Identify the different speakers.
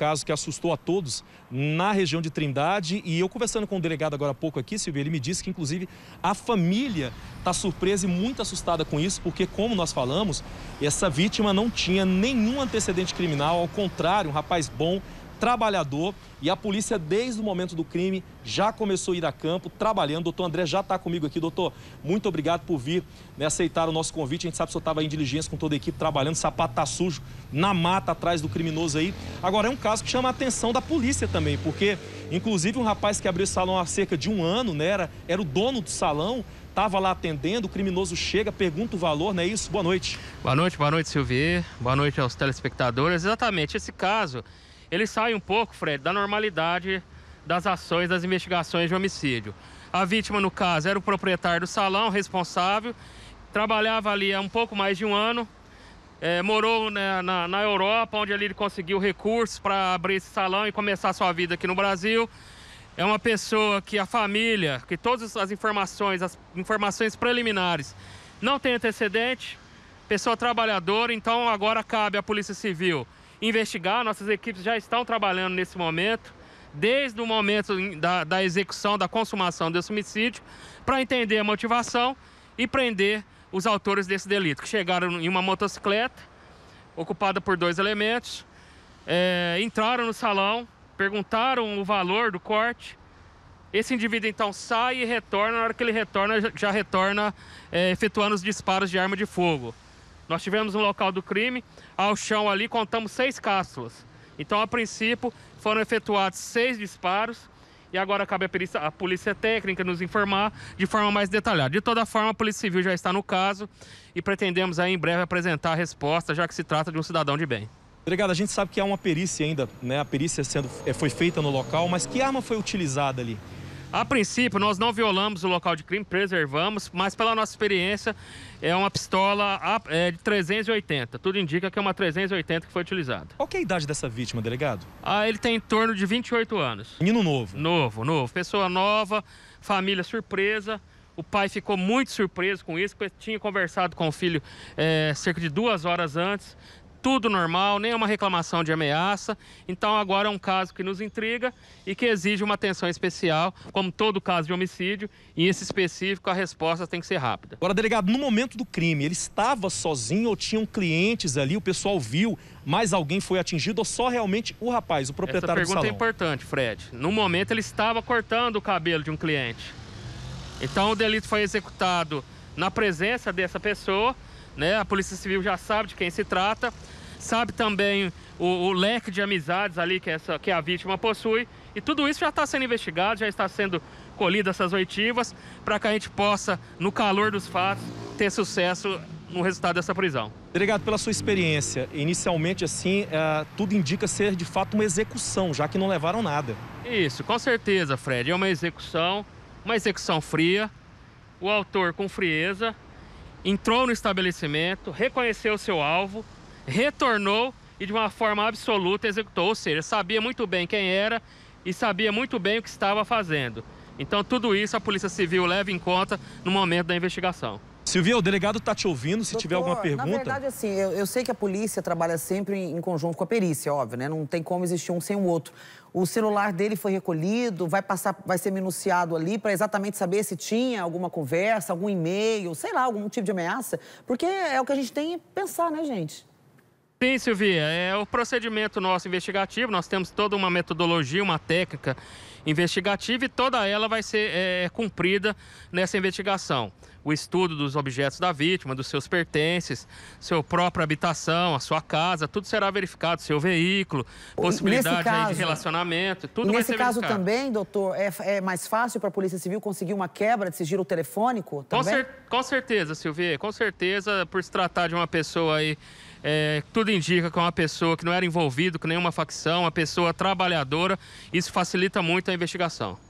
Speaker 1: caso que assustou a todos na região de Trindade. E eu conversando com o delegado agora há pouco aqui, Silvio, ele me disse que, inclusive, a família está surpresa e muito assustada com isso, porque, como nós falamos, essa vítima não tinha nenhum antecedente criminal, ao contrário, um rapaz bom, trabalhador e a polícia, desde o momento do crime, já começou a ir a campo trabalhando. Doutor André já está comigo aqui. Doutor, muito obrigado por vir né, aceitar o nosso convite. A gente sabe que o senhor estava em diligência com toda a equipe trabalhando, sapato está sujo, na mata atrás do criminoso aí. Agora, é um caso que chama a atenção da polícia também, porque, inclusive, um rapaz que abriu esse salão há cerca de um ano, né,
Speaker 2: era, era o dono do salão, estava lá atendendo, o criminoso chega, pergunta o valor, não é isso? Boa noite. Boa noite, boa noite, Silvier. Boa noite aos telespectadores. Exatamente, esse caso ele sai um pouco, Fred, da normalidade das ações, das investigações de homicídio. A vítima, no caso, era o proprietário do salão, responsável, trabalhava ali há um pouco mais de um ano, é, morou né, na, na, Europa, onde ele conseguiu recursos para abrir esse salão e começar sua vida aqui no Brasil. É uma pessoa que a família, que todas as informações, as informações preliminares, não tem antecedente, pessoa trabalhadora, então agora cabe à Polícia Civil investigar. Nossas equipes já estão trabalhando nesse momento, desde o momento da, da execução, da consumação desse homicídio, para entender a motivação e prender os autores desse delito, que chegaram em uma motocicleta ocupada por dois elementos, é, entraram no salão, perguntaram o valor do corte. Esse indivíduo então sai e retorna. Na hora que ele retorna, já retorna é, efetuando os disparos de arma de fogo. Nós tivemos no local do crime, ao chão ali, contamos seis cápsulas. Então, a princípio, foram efetuados seis disparos e agora cabe a polícia, a polícia técnica nos informar de forma mais detalhada. De toda forma, a Polícia Civil já está no caso e pretendemos aí em breve apresentar a resposta, já que se trata de um cidadão de bem.
Speaker 1: Delegado, a gente sabe que há uma perícia ainda, né? A perícia sendo, é, foi feita no local, mas que arma foi utilizada ali?
Speaker 2: A princípio, nós não violamos o local de crime, preservamos, mas pela nossa experiência, é uma pistola é, de 380. Tudo indica que é uma 380 que foi utilizada.
Speaker 1: Qual é a idade dessa vítima, delegado?
Speaker 2: Ah, ele tem em torno de 28 anos. Menino novo? Novo, novo. Pessoa nova, família surpresa. O pai ficou muito surpreso com isso, porque tinha conversado com o filho é, cerca de duas horas antes tudo normal, nenhuma reclamação de ameaça. Então agora é um caso que nos intriga e que exige uma atenção especial, como todo caso de homicídio, e esse específico a resposta tem que ser rápida.
Speaker 1: Agora, delegado, no momento do crime, ele estava sozinho ou tinham clientes ali, o pessoal viu, mas alguém foi atingido ou só realmente o rapaz,
Speaker 2: o proprietário Essa pergunta é importante, Fred. No momento ele estava cortando o cabelo de um cliente. Então o delito foi executado na presença dessa pessoa né? A Polícia Civil já sabe de quem se trata, sabe também o, o leque de amizades ali que, essa, que a vítima possui. E tudo isso já está sendo investigado, já está sendo colhidas essas oitivas, para que a gente possa, no calor dos fatos, ter sucesso no resultado dessa prisão.
Speaker 1: Delegado, pela sua experiência, inicialmente assim, é, tudo indica ser de fato uma execução, já que não levaram nada.
Speaker 2: Isso, com certeza, Fred. É uma execução, uma execução fria, o autor com frieza, entrou no estabelecimento, reconheceu seu alvo, retornou e de uma forma absoluta executou, ou seja, sabia muito bem quem era e sabia muito bem o que estava fazendo. Então tudo isso a Polícia Civil leva em conta no momento da investigação. Silvia, o delegado está te ouvindo, se Doutor, tiver alguma pergunta. Na verdade,
Speaker 3: assim, eu, eu, sei que a polícia trabalha sempre em, em conjunto com a perícia, óbvio, né? Não tem como existir um sem o outro. O celular dele foi recolhido, vai passar, vai ser minuciado ali para exatamente saber se tinha alguma conversa, algum e-mail, sei lá, algum tipo de ameaça, porque é o que a gente tem que pensar, né, gente?
Speaker 2: Sim, Silvia, é o procedimento nosso investigativo, nós temos toda uma metodologia, uma técnica investigativa e toda ela vai ser é, cumprida nessa investigação. O estudo dos objetos da vítima, dos seus pertences, sua própria habitação, a sua casa, tudo será verificado, seu veículo, possibilidade caso, de relacionamento, tudo vai ser Nesse caso também,
Speaker 3: doutor, é, é mais fácil para a Polícia Civil conseguir uma quebra de sigilo telefônico também? Com, cer
Speaker 2: com certeza, Silvia, com certeza, por se tratar de uma pessoa aí é, tudo indica que é uma pessoa que não era envolvida com nenhuma facção, uma pessoa trabalhadora. Isso facilita muito a investigação.